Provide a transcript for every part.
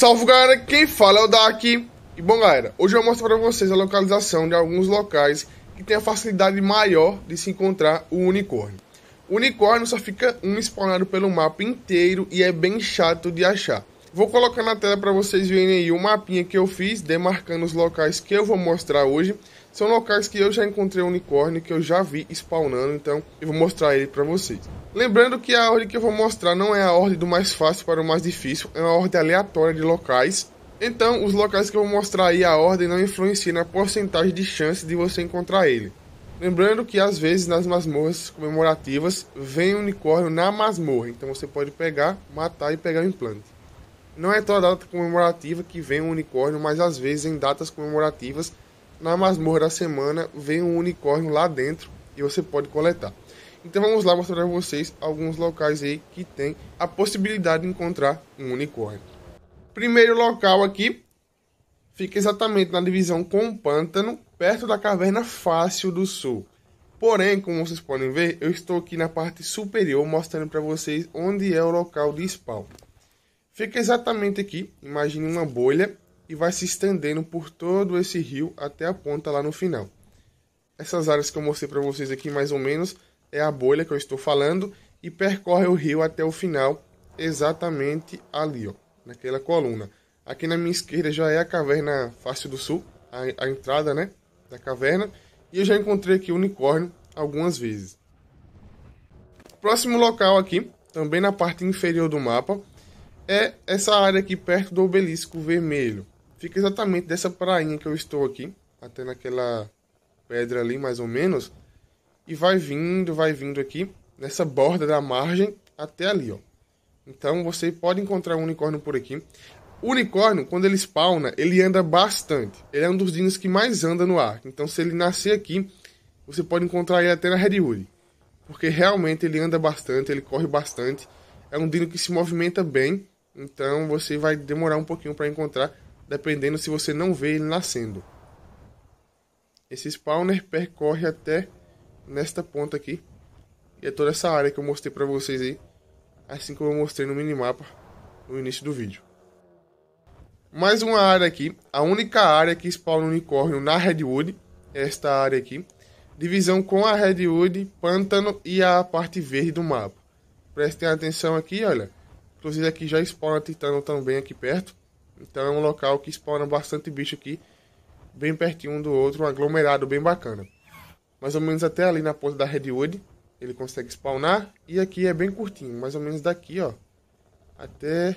Salve galera, quem fala é o Daki. E bom galera, hoje eu vou mostrar para vocês a localização de alguns locais que tem a facilidade maior de se encontrar o unicórnio. O unicórnio só fica um spawnado pelo mapa inteiro e é bem chato de achar. Vou colocar na tela para vocês verem aí o mapinha que eu fiz, demarcando os locais que eu vou mostrar hoje. São locais que eu já encontrei unicórnio, que eu já vi spawnando, então eu vou mostrar ele para vocês. Lembrando que a ordem que eu vou mostrar não é a ordem do mais fácil para o mais difícil, é uma ordem aleatória de locais. Então, os locais que eu vou mostrar aí a ordem não influencia na porcentagem de chance de você encontrar ele. Lembrando que às vezes nas masmorras comemorativas vem um unicórnio na masmorra, então você pode pegar, matar e pegar o implante. Não é toda data comemorativa que vem um unicórnio, mas às vezes em datas comemorativas na masmorra da semana vem um unicórnio lá dentro e você pode coletar. Então vamos lá mostrar para vocês alguns locais aí que tem a possibilidade de encontrar um unicórnio. Primeiro local aqui fica exatamente na divisão com o pântano, perto da caverna Fácil do Sul. Porém, como vocês podem ver, eu estou aqui na parte superior mostrando para vocês onde é o local de spawn. Fica exatamente aqui, imagine uma bolha e vai se estendendo por todo esse rio até a ponta lá no final. Essas áreas que eu mostrei para vocês aqui mais ou menos é a bolha que eu estou falando, e percorre o rio até o final, exatamente ali, ó, naquela coluna. Aqui na minha esquerda já é a caverna Fácil do Sul, a, a entrada, né, da caverna, e eu já encontrei aqui o unicórnio algumas vezes. Próximo local aqui, também na parte inferior do mapa, é essa área aqui perto do obelisco vermelho. Fica exatamente dessa prainha que eu estou aqui, até naquela pedra ali mais ou menos, e vai vindo, vai vindo aqui nessa borda da margem até ali, ó. Então você pode encontrar um unicórnio por aqui. O unicórnio, quando ele spawna, ele anda bastante. Ele é um dos dinos que mais anda no ar. Então se ele nascer aqui, você pode encontrar ele até na Redwood. Porque realmente ele anda bastante, ele corre bastante. É um dino que se movimenta bem. Então você vai demorar um pouquinho para encontrar, dependendo se você não vê ele nascendo. Esse spawner percorre até nesta ponta aqui. E é toda essa área que eu mostrei para vocês aí, assim como eu mostrei no minimapa no início do vídeo. Mais uma área aqui, a única área que spawna unicórnio na Redwood, é esta área aqui. Divisão com a Redwood, pântano e a parte verde do mapa. Prestem atenção aqui, olha. Inclusive aqui já spawna titano também aqui perto. Então é um local que spawna bastante bicho aqui. Bem pertinho um do outro, um aglomerado bem bacana mais ou menos até ali na ponta da Redwood. Ele consegue spawnar. E aqui é bem curtinho, mais ou menos daqui, ó. Até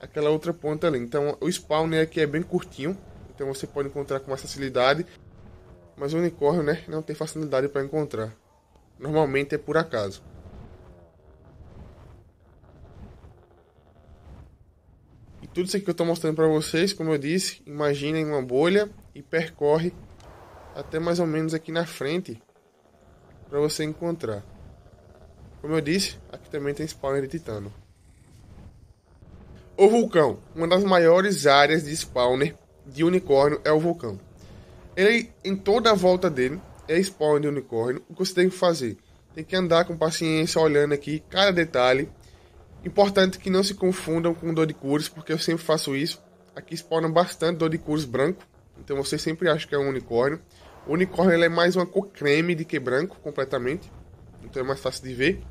aquela outra ponta ali. Então o spawner aqui é bem curtinho. Então você pode encontrar com mais facilidade. Mas o unicórnio, né? Não tem facilidade para encontrar. Normalmente é por acaso. tudo isso que eu estou mostrando para vocês, como eu disse, imaginem uma bolha e percorre até mais ou menos aqui na frente para você encontrar. Como eu disse, aqui também tem spawner de titano. O vulcão, uma das maiores áreas de spawner de unicórnio é o vulcão. Ele em toda a volta dele é spawn de unicórnio. O que você tem que fazer? Tem que andar com paciência, olhando aqui cada detalhe. Importante que não se confundam com dor de cures, porque eu sempre faço isso. Aqui spawnam bastante dor de cures branco então você sempre acha que é um unicórnio. O unicórnio ele é mais uma cor creme do que branco completamente. Então é mais fácil de ver.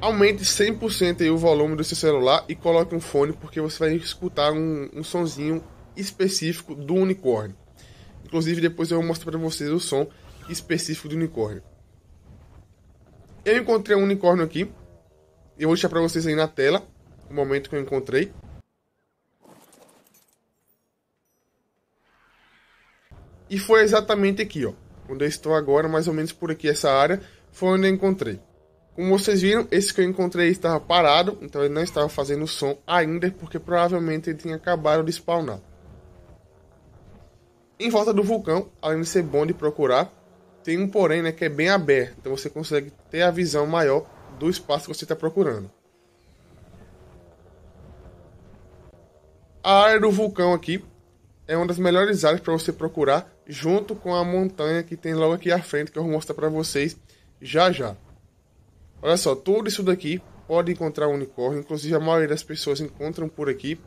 Aumente 100% o volume do seu celular e coloque um fone, porque você vai escutar um, um sonzinho específico do unicórnio. Inclusive, depois eu vou mostrar para vocês o som específico do unicórnio. Eu encontrei um unicórnio aqui. Eu vou deixar para vocês aí na tela o momento que eu encontrei. E foi exatamente aqui, ó, onde eu estou agora, mais ou menos por aqui essa área, foi onde eu encontrei. Como vocês viram, esse que eu encontrei estava parado, então ele não estava fazendo som ainda, porque provavelmente ele tinha acabado de spawnar. Em volta do vulcão, além de ser bom de procurar, tem um porém né, que é bem aberto, então você consegue ter a visão maior do espaço que você está procurando. A área do vulcão aqui é uma das melhores áreas para você procurar, junto com a montanha que tem logo aqui à frente, que eu vou mostrar para vocês já já. Olha só, tudo isso daqui pode encontrar um unicórnio, inclusive a maioria das pessoas encontram por aqui.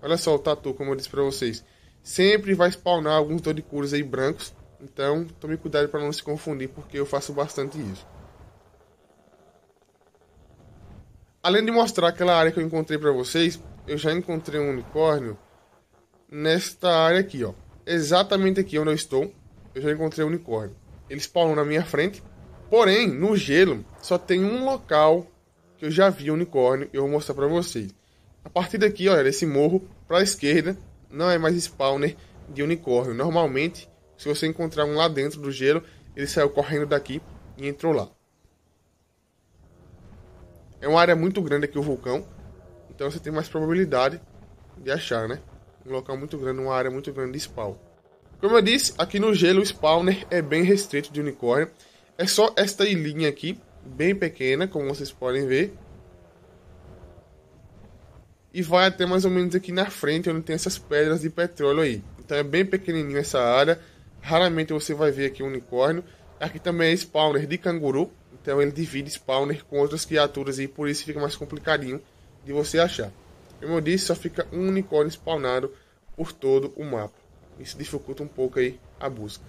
Olha só o tatu, como eu disse para vocês. Sempre vai spawnar alguns doricuros aí brancos, então tome cuidado para não se confundir, porque eu faço bastante isso. Além de mostrar aquela área que eu encontrei para vocês, eu já encontrei um unicórnio nesta área aqui, ó. Exatamente aqui onde eu estou, eu já encontrei o um unicórnio. Ele spawnou na minha frente, porém, no gelo, só tem um local que eu já vi unicórnio e eu vou mostrar para vocês. A partir daqui, olha, desse morro para a esquerda, não é mais spawner de unicórnio. Normalmente, se você encontrar um lá dentro do gelo, ele saiu correndo daqui e entrou lá. É uma área muito grande aqui o vulcão, então você tem mais probabilidade de achar, né? um local muito grande, uma área muito grande de spawn. Como eu disse, aqui no gelo o spawner é bem restrito de unicórnio. É só esta ilhinha aqui, bem pequena, como vocês podem ver. E vai até mais ou menos aqui na frente, onde tem essas pedras de petróleo aí. Então é bem pequenininho essa área. Raramente você vai ver aqui um unicórnio. Aqui também é spawner de canguru. Então ele divide spawner com outras criaturas e por isso fica mais complicadinho de você achar. Como eu disse, só fica um unicórnio spawnado por todo o mapa. Isso dificulta um pouco aí a busca.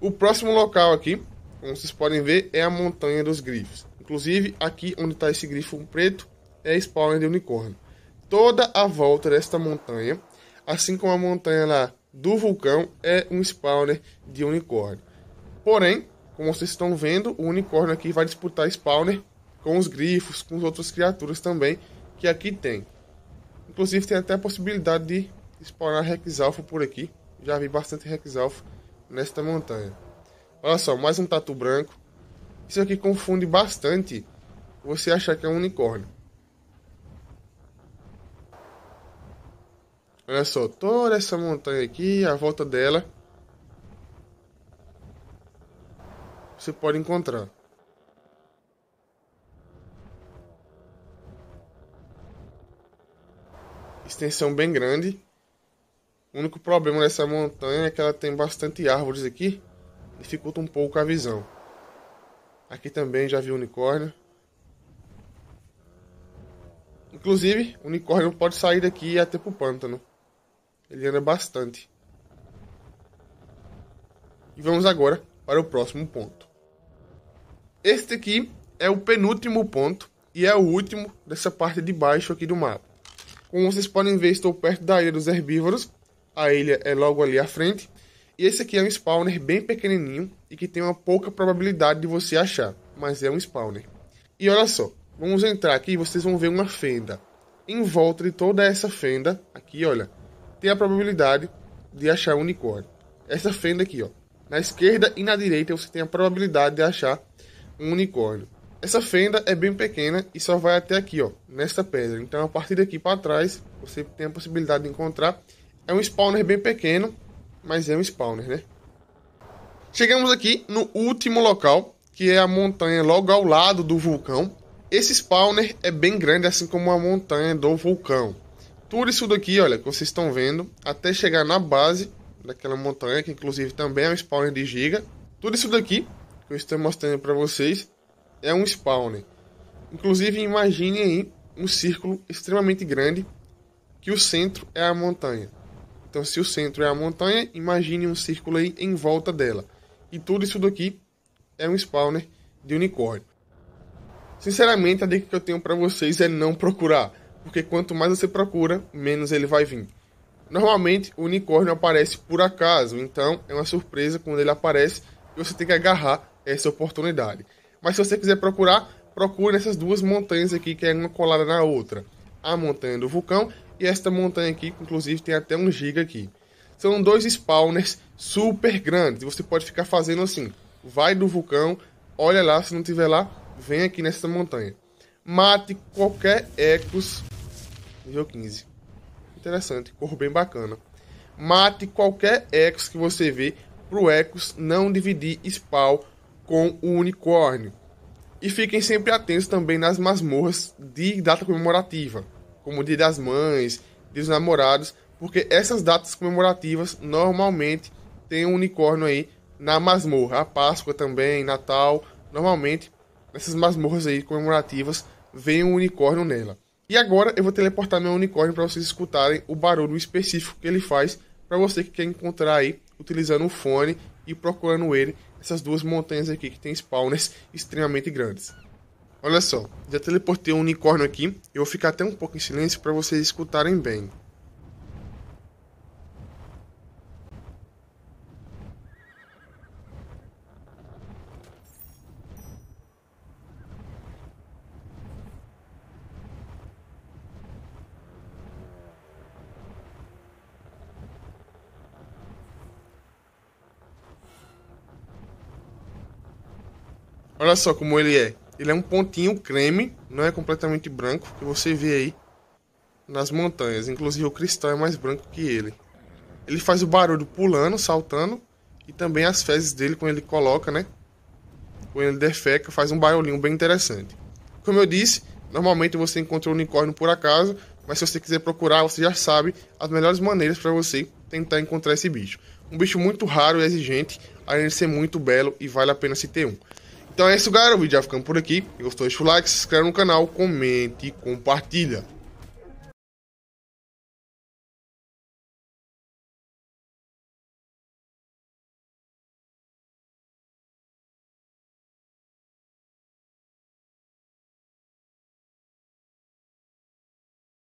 O próximo local aqui, como vocês podem ver, é a Montanha dos Grifos. Inclusive, aqui onde está esse grifo preto, é spawner de unicórnio. Toda a volta desta montanha, assim como a montanha lá do vulcão, é um spawner de unicórnio. Porém, como vocês estão vendo, o unicórnio aqui vai disputar spawner com os grifos, com as outras criaturas também, que aqui tem. Inclusive tem até a possibilidade de spawnar Rexalfo por aqui. Já vi bastante Rexalfo nesta montanha. Olha só, mais um tatu branco. Isso aqui confunde bastante você achar que é um unicórnio. Olha só, toda essa montanha aqui, a volta dela, você pode encontrar. extensão bem grande. O único problema dessa montanha é que ela tem bastante árvores aqui, dificulta um pouco a visão. Aqui também já vi unicórnio. Inclusive, o unicórnio pode sair daqui e até pro pântano. Ele anda bastante. E vamos agora para o próximo ponto. Este aqui é o penúltimo ponto e é o último dessa parte de baixo aqui do mapa. Como vocês podem ver, estou perto da ilha dos herbívoros. A ilha é logo ali à frente. E esse aqui é um spawner bem pequenininho e que tem uma pouca probabilidade de você achar, mas é um spawner. E olha só, vamos entrar aqui e vocês vão ver uma fenda. Em volta de toda essa fenda, aqui olha, tem a probabilidade de achar um unicórnio. Essa fenda aqui, ó. Na esquerda e na direita você tem a probabilidade de achar um unicórnio. Essa fenda é bem pequena e só vai até aqui, ó, nesta pedra. Então, a partir daqui para trás, você tem a possibilidade de encontrar. É um spawner bem pequeno, mas é um spawner, né? Chegamos aqui no último local, que é a montanha logo ao lado do vulcão. Esse spawner é bem grande, assim como a montanha do vulcão. Tudo isso daqui, olha, que vocês estão vendo, até chegar na base daquela montanha, que inclusive também é um spawner de giga. Tudo isso daqui que eu estou mostrando para vocês é um spawner. Inclusive, imagine aí um círculo extremamente grande que o centro é a montanha. Então, se o centro é a montanha, imagine um círculo aí em volta dela. E tudo isso daqui é um spawner de unicórnio. Sinceramente, a dica que eu tenho para vocês é não procurar, porque quanto mais você procura, menos ele vai vir. Normalmente, o unicórnio aparece por acaso, então é uma surpresa quando ele aparece e você tem que agarrar essa oportunidade. Mas se você quiser procurar, procure nessas duas montanhas aqui, que é uma colada na outra. A montanha do vulcão e esta montanha aqui, que inclusive tem até um giga aqui. São dois spawners super grandes. Você pode ficar fazendo assim. Vai do vulcão, olha lá, se não tiver lá, vem aqui nessa montanha. Mate qualquer Ecos nível 15. Interessante, cor bem bacana. Mate qualquer Ecos que você vê pro Ecos não dividir spawn com o unicórnio. E fiquem sempre atentos também nas masmorras de data comemorativa, como o Dia das Mães, Dia dos Namorados, porque essas datas comemorativas normalmente tem um unicórnio aí na masmorra. A Páscoa também, Natal, normalmente nessas masmorras aí comemorativas vem um unicórnio nela. E agora eu vou teleportar meu unicórnio para vocês escutarem o barulho específico que ele faz para você que quer encontrar aí utilizando um fone e procurando ele essas duas montanhas aqui que tem spawners extremamente grandes. Olha só, já teleportei um unicórnio aqui, eu vou ficar até um pouco em silêncio para vocês escutarem bem. Olha só como ele é. Ele é um pontinho creme, não é completamente branco, que você vê aí nas montanhas. Inclusive o cristal é mais branco que ele. Ele faz o barulho pulando, saltando. E também as fezes dele, quando ele coloca, né? Quando ele defeca, faz um barulhinho bem interessante. Como eu disse, normalmente você encontra o unicórnio por acaso. Mas se você quiser procurar, você já sabe as melhores maneiras para você tentar encontrar esse bicho. Um bicho muito raro e exigente, além de ser muito belo e vale a pena se ter um. Então é isso, galera. O vídeo vai ficando por aqui. gostou, deixa o like, se inscreve no canal, comente e compartilha.